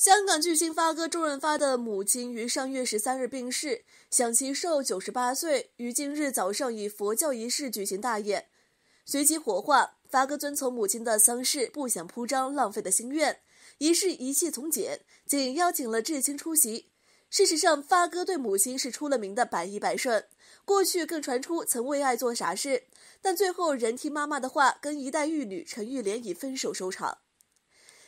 香港巨星发哥周润发的母亲于上月十三日病逝，享其寿九十八岁，于今日早上以佛教仪式举行大宴，随即火化。发哥遵从母亲的丧事不想铺张浪费的心愿，仪式一切从简，仅邀请了至亲出席。事实上，发哥对母亲是出了名的百依百顺，过去更传出曾为爱做傻事，但最后仍听妈妈的话，跟一代玉女陈玉莲以分手收场。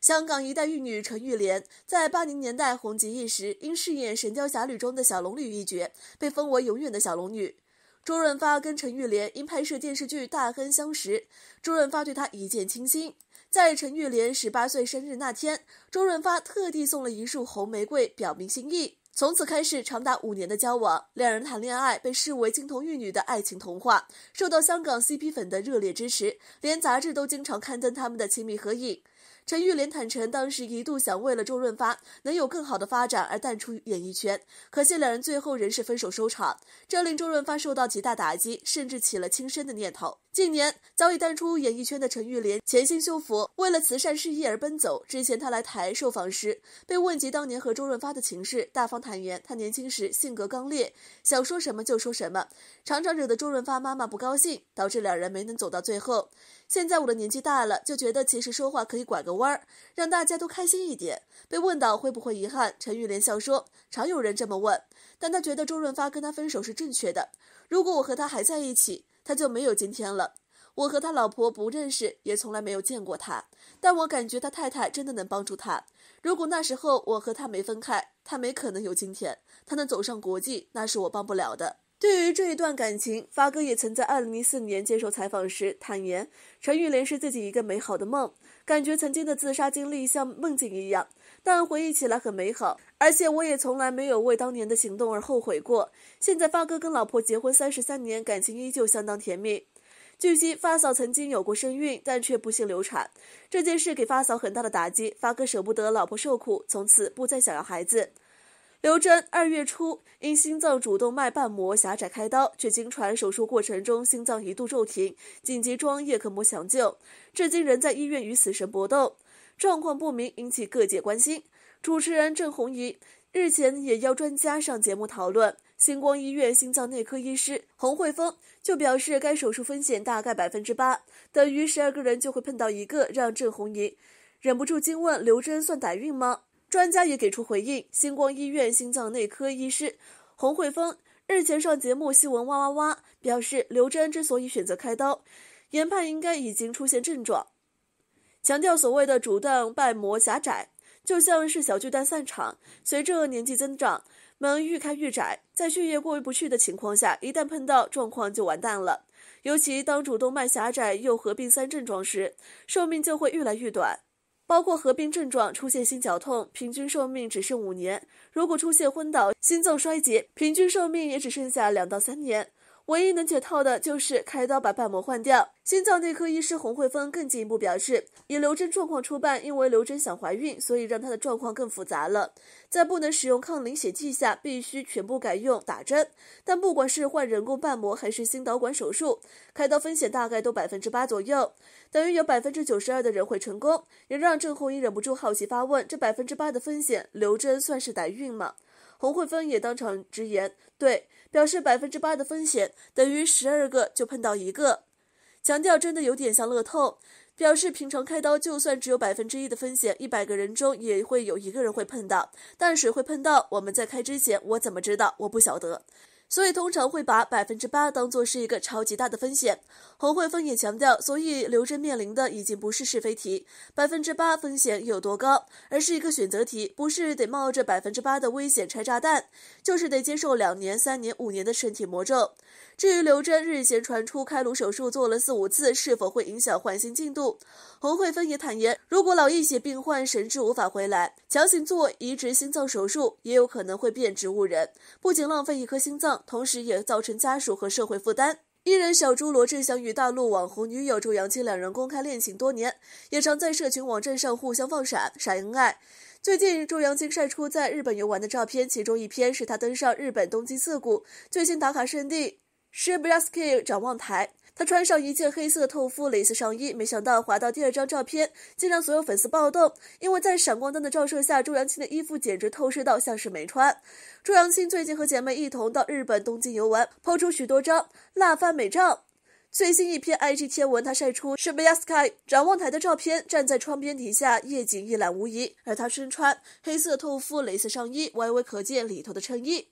香港一代玉女陈玉莲在八零年代红极一时，因饰演《神雕侠侣》中的小龙女一角，被封为永远的小龙女。周润发跟陈玉莲因拍摄电视剧《大亨》相识，周润发对她一见倾心。在陈玉莲十八岁生日那天，周润发特地送了一束红玫瑰表明心意，从此开始长达五年的交往。两人谈恋爱被视为金童玉女的爱情童话，受到香港 CP 粉的热烈支持，连杂志都经常刊登他们的亲密合影。陈玉莲坦诚，当时一度想为了周润发能有更好的发展而淡出演艺圈，可惜两人最后仍是分手收场，这令周润发受到极大打击，甚至起了轻生的念头。近年早已淡出演艺圈的陈玉莲潜心修佛，为了慈善事业而奔走。之前她来台受访时，被问及当年和周润发的情事，大方坦言，她年轻时性格刚烈，想说什么就说什么，常常惹得周润发妈妈不高兴，导致两人没能走到最后。现在我的年纪大了，就觉得其实说话可以拐个弯儿，让大家都开心一点。被问到会不会遗憾，陈玉莲笑说：“常有人这么问，但他觉得周润发跟他分手是正确的。如果我和他还在一起，他就没有今天了。我和他老婆不认识，也从来没有见过他，但我感觉他太太真的能帮助他。如果那时候我和他没分开，他没可能有今天。他能走上国际，那是我帮不了的。”对于这一段感情，发哥也曾在2014年接受采访时坦言：“陈玉莲是自己一个美好的梦，感觉曾经的自杀经历像梦境一样，但回忆起来很美好。而且我也从来没有为当年的行动而后悔过。”现在发哥跟老婆结婚三十三年，感情依旧相当甜蜜。据悉，发嫂曾经有过身孕，但却不幸流产，这件事给发嫂很大的打击，发哥舍不得老婆受苦，从此不再想要孩子。刘真二月初因心脏主动脉瓣膜狭窄开刀，却经传手术过程中心脏一度骤停，紧急装叶克膜抢救，至今仍在医院与死神搏斗，状况不明，引起各界关心。主持人郑红怡日前也邀专家上节目讨论。星光医院心脏内科医师洪慧峰就表示，该手术风险大概百分之八，等于十二个人就会碰到一个。让郑红怡忍不住惊问：“刘真算歹运吗？”专家也给出回应。星光医院心脏内科医师洪慧峰日前上节目《新闻哇哇哇》，表示刘真之所以选择开刀，研判应该已经出现症状。强调所谓的主动脉膜狭窄，就像是小巨蛋散场，随着年纪增长，门愈开愈窄，在血液过不去的情况下，一旦碰到状况就完蛋了。尤其当主动脉狭窄又合并三症状时，寿命就会越来越短。包括合并症状出现心绞痛，平均寿命只剩五年；如果出现昏倒、心脏衰竭，平均寿命也只剩下两到三年。唯一能解套的就是开刀把瓣膜换掉。心脏内科医师洪慧芬更进一步表示，以刘真状况出办，因为刘真想怀孕，所以让她的状况更复杂了。在不能使用抗凝血剂下，必须全部改用打针。但不管是换人工瓣膜还是心导管手术，开刀风险大概都百分之八左右，等于有百分之九十二的人会成功。也让郑红英忍不住好奇发问：这百分之八的风险，刘真算是代孕吗？洪慧芬也当场直言，对，表示百分之八的风险等于十二个就碰到一个，强调真的有点像乐透，表示平常开刀就算只有百分之一的风险，一百个人中也会有一个人会碰到，但谁会碰到？我们在开之前，我怎么知道？我不晓得。所以通常会把百分之八当做是一个超级大的风险。侯慧峰也强调，所以刘震面临的已经不是是非题，百分之八风险有多高，而是一个选择题，不是得冒着百分之八的危险拆炸弹，就是得接受两年、三年、五年的身体魔咒。至于刘真日前传出开颅手术做了四五次，是否会影响换心进度？洪慧芬也坦言，如果老一血病患神志无法回来，强行做移植心脏手术，也有可能会变植物人，不仅浪费一颗心脏，同时也造成家属和社会负担。艺人小猪罗志祥与大陆网红女友周扬青两人公开恋情多年，也常在社群网站上互相放闪，闪恩爱。最近，周扬青晒出在日本游玩的照片，其中一篇是他登上日本东京涩谷最新打卡圣地。是 b r y a s k y 展望台，他穿上一件黑色透肤蕾丝上衣，没想到滑到第二张照片，竟让所有粉丝暴动，因为在闪光灯的照射下，朱扬青的衣服简直透视到像是没穿。朱扬青最近和姐妹一同到日本东京游玩，抛出许多张辣翻美照。最新一篇 IG 贴文，他晒出是 b r y a s k y 展望台的照片，站在窗边底下，夜景一览无遗，而他身穿黑色透肤蕾丝上衣，微微可见里头的衬衣。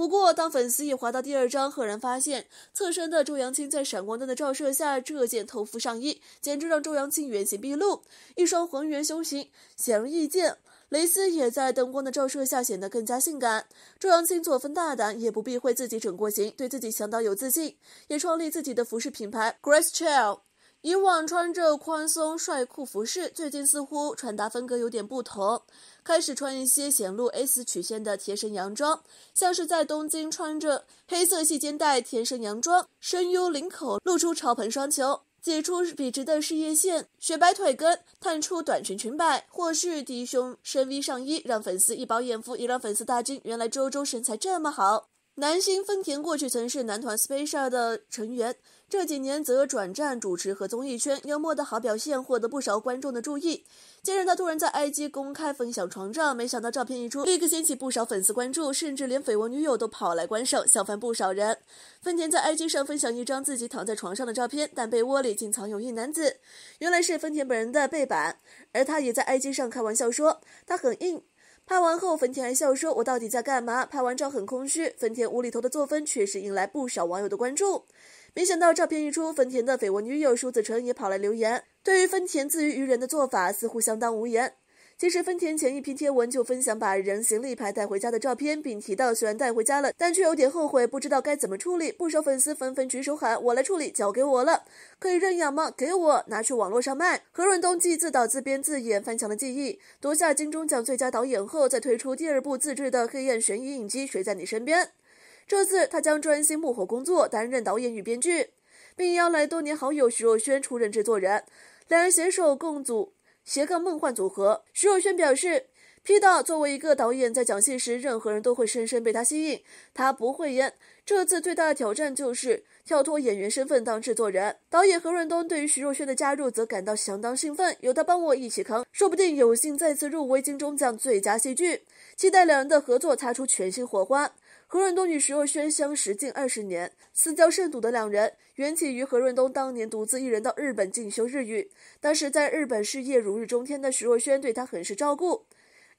不过，当粉丝一滑到第二张，赫然发现侧身的周扬青在闪光灯的照射下，这件透肤上衣简直让周扬青原形毕露，一双浑圆胸型显而易见，蕾丝也在灯光的照射下显得更加性感。周扬青作风大胆，也不避讳自己整过型，对自己相当有自信，也创立自己的服饰品牌 Grace c h i l l 以往穿着宽松帅酷服饰，最近似乎穿搭风格有点不同，开始穿一些显露 S 曲线的贴身洋装，像是在东京穿着黑色细肩带贴身洋装，深 U 领口露出潮盆双球，挤出笔直的事业线，雪白腿根探出短裙裙摆，或是低胸深 V 上衣，让粉丝一饱眼福，也让粉丝大惊，原来周周身材这么好。男星丰田过去曾是男团 s p e c c e r 的成员。这几年则转战主持和综艺圈，幽默的好表现获得不少观众的注意。近日，他突然在 IG 公开分享床照，没想到照片一出，立刻掀起不少粉丝关注，甚至连绯闻女友都跑来观赏，笑翻不少人。丰田在 IG 上分享一张自己躺在床上的照片，但被窝里竟藏有一男子，原来是丰田本人的背板。而他也在 IG 上开玩笑说：“他很硬。”拍完后，丰田还笑说：“我到底在干嘛？”拍完照很空虚。丰田无厘头的作风确实引来不少网友的关注。没想到照片一出，丰田的绯闻女友舒子晨也跑来留言，对于丰田自娱于人的做法，似乎相当无言。其实丰田前一篇贴文就分享把人形立牌带回家的照片，并提到虽然带回家了，但却有点后悔，不知道该怎么处理。不少粉丝纷纷举手喊：“我来处理，交给我了。”可以认养吗？给我拿去网络上卖。何润东继自导自编自演《翻墙的记忆》，夺下金钟奖最佳导演后，再推出第二部自制的黑暗悬疑影集《谁在你身边》。这次他将专心幕后工作，担任导演与编剧，并邀来多年好友徐若瑄出任制作人，两人携手共组斜杠梦幻组合。徐若瑄表示：“P 导作为一个导演，在讲戏时，任何人都会深深被他吸引。他不会演，这次最大的挑战就是跳脱演员身份当制作人。”导演何润东对于徐若瑄的加入则感到相当兴奋，有他帮我一起扛，说不定有幸再次入围金钟奖最佳戏剧。期待两人的合作擦出全新火花。何润东与徐若瑄相识近二十年，私交甚笃的两人缘起于何润东当年独自一人到日本进修日语。当时在日本事业如日中天的徐若瑄对他很是照顾，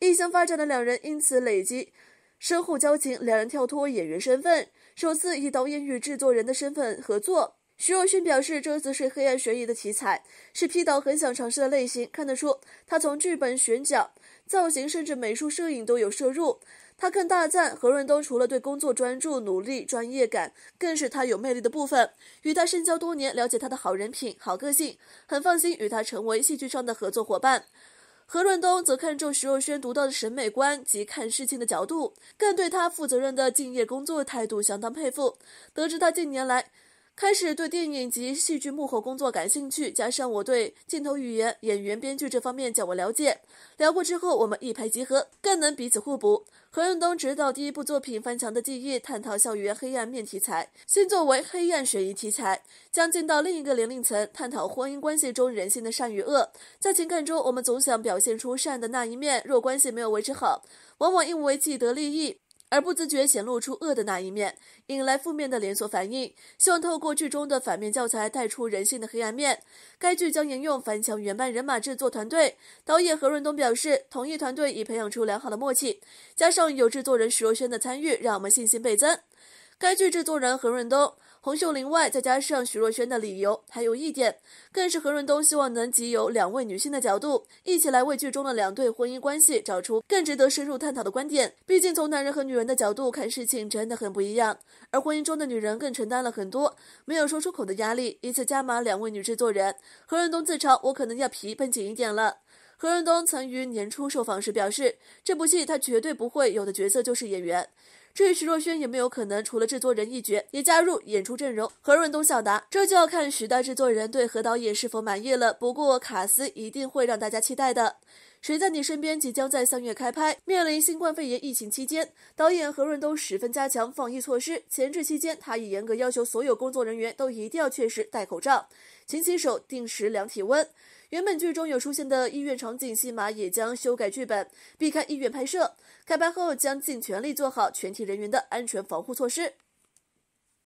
异乡发展的两人因此累积深厚交情。两人跳脱演员身份，首次以导演与制作人的身份合作。徐若瑄表示，这次是黑暗悬疑的题材，是 P 导很想尝试的类型。看得出，他从剧本选角、造型，甚至美术、摄影都有涉入。他更大赞何润东除了对工作专注、努力、专业感，更是他有魅力的部分。与他深交多年，了解他的好人品、好个性，很放心与他成为戏剧上的合作伙伴。何润东则看重徐若瑄独到的审美观及看事情的角度，更对他负责任的敬业工作态度相当佩服。得知他近年来。开始对电影及戏剧幕后工作感兴趣，加上我对镜头语言、演员、编剧这方面较为了解，聊过之后我们一拍即合，更能彼此互补。何润东执导第一部作品《翻墙的记忆》，探讨校园黑暗面题材；新作为《黑暗水疑题材，将进到另一个年龄层，探讨婚姻关系中人性的善与恶。在情感中，我们总想表现出善的那一面，若关系没有维持好，往往因为既得利益。而不自觉显露出恶的那一面，引来负面的连锁反应。希望透过剧中的反面教材，带出人性的黑暗面。该剧将沿用《翻墙》原班人马制作团队，导演何润东表示，同一团队已培养出良好的默契，加上有制作人徐若瑄的参与，让我们信心倍增。该剧制作人何润东。洪秀玲外，再加上徐若瑄的理由，还有一点，更是何润东希望能集有两位女性的角度，一起来为剧中的两对婚姻关系找出更值得深入探讨的观点。毕竟从男人和女人的角度看事情真的很不一样，而婚姻中的女人更承担了很多没有说出口的压力，以此加码两位女制作人。何润东自嘲我可能要皮绷紧一点了。何润东曾于年初受访时表示，这部戏他绝对不会有的角色就是演员。至于徐若瑄有没有可能除了制作人一角也加入演出阵容，何润东笑答：“这就要看时代制作人对何导演是否满意了。不过卡斯一定会让大家期待的。”《谁在你身边》即将在三月开拍，面临新冠肺炎疫情期间，导演何润东十分加强防疫措施。前置期间，他已严格要求所有工作人员都一定要确实戴口罩、勤洗手、定时量体温。原本剧中有出现的医院场景戏码也将修改剧本，避开医院拍摄。开拍后将尽全力做好全体人员的安全防护措施。